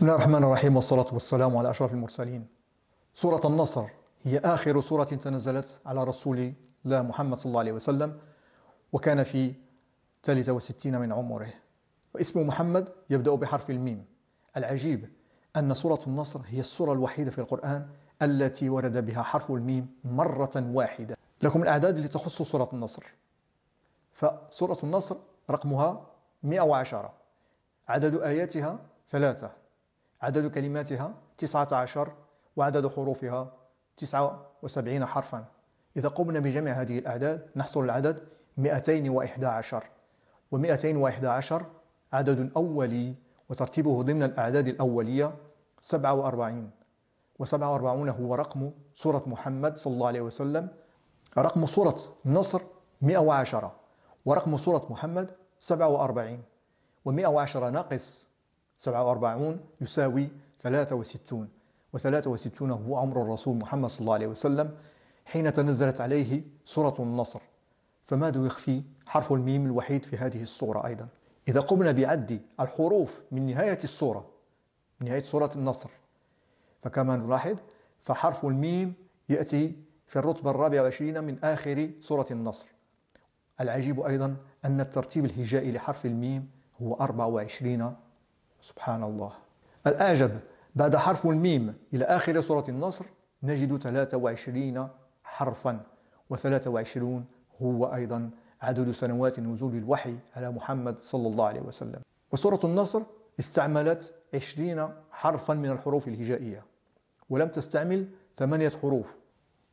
بسم الله الرحمن الرحيم والصلاة والسلام على أشرف المرسلين سورة النصر هي آخر سورة تنزلت على رسول الله محمد صلى الله عليه وسلم وكان في 63 من عمره واسم محمد يبدأ بحرف الميم العجيب أن سورة النصر هي السورة الوحيدة في القرآن التي ورد بها حرف الميم مرة واحدة لكم الأعداد اللي تخص سورة النصر فسورة النصر رقمها 110 عدد آياتها ثلاثة عدد كلماتها 19 وعدد حروفها 79 حرفا إذا قمنا بجمع هذه الأعداد نحصل العدد 211 و211 عدد أولي وترتيبه ضمن الأعداد الأولية 47 و47 هو رقم سورة محمد صلى الله عليه وسلم رقم سورة نصر 110 ورقم سورة محمد 47 و110 ناقص 47 يساوي 63 و63 هو عمر الرسول محمد صلى الله عليه وسلم حين تنزلت عليه سورة النصر فماذا يخفي حرف الميم الوحيد في هذه الصورة أيضا إذا قمنا بعد الحروف من نهاية الصورة من نهاية سورة النصر فكما نلاحظ فحرف الميم يأتي في الرتبة الرابعة والعشرين من آخر سورة النصر العجيب أيضا أن الترتيب الهجائي لحرف الميم هو 24 سبحان الله الأعجب بعد حرف الميم إلى آخر سورة النصر نجد 23 حرفا و23 هو أيضا عدد سنوات نزول الوحي على محمد صلى الله عليه وسلم وسورة النصر استعملت 20 حرفا من الحروف الهجائية ولم تستعمل ثمانية حروف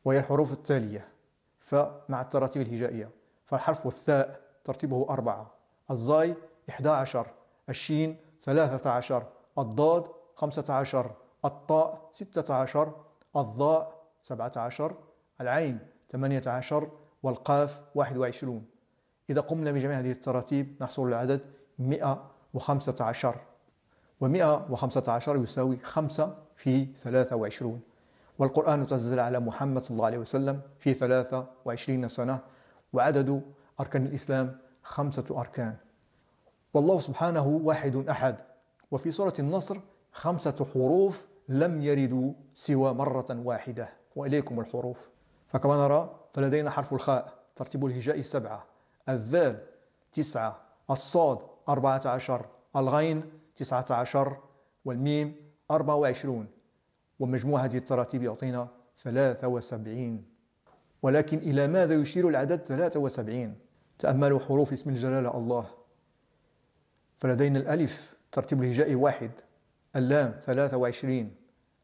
وهي الحروف التالية فمع التراتيب الهجائية فالحرف الثاء ترتيبه أربعة الزاي 11 الشين ثلاثة عشر الضاد خمسة عشر الطاء ستة عشر الضاء سبعة عشر العين ثمانية عشر والقاف واحد وعشرون إذا قمنا بجميع هذه التراتيب نحصل على العدد مئة وخمسة عشر ومئة وخمسة عشر يساوي خمسة في ثلاثة وعشرون والقرآن تنزل على محمد صلى الله عليه وسلم في ثلاثة وعشرين سنة وعدد أركان الإسلام خمسة أركان والله سبحانه واحد أحد وفي سورة النصر خمسة حروف لم يردوا سوى مرة واحدة وإليكم الحروف فكما نرى فلدينا حرف الخاء ترتيب الهجاء سبعة الذال تسعة الصاد أربعة عشر الغين تسعة عشر والميم أربعة وعشرون ومجموع هذه التراتيب يعطينا ثلاثة وسبعين ولكن إلى ماذا يشير العدد ثلاثة وسبعين تأملوا حروف اسم الجلالة الله فلدينا الألف ترتيب الهجائي واحد اللام ثلاثة وعشرين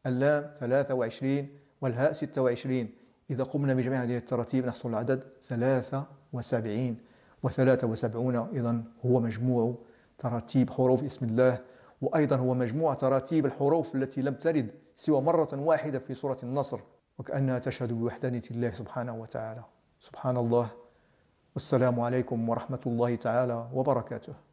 اللام ثلاثة وعشرين والهاء ستة وعشرين إذا قمنا بجميع هذه التراتيب نحصل العدد ثلاثة وسبعين وثلاثة وسبعون إذا هو مجموع تراتيب حروف اسم الله وأيضا هو مجموع تراتيب الحروف التي لم ترد سوى مرة واحدة في سورة النصر وكأنها تشهد بوحدانية الله سبحانه وتعالى سبحان الله والسلام عليكم ورحمة الله تعالى وبركاته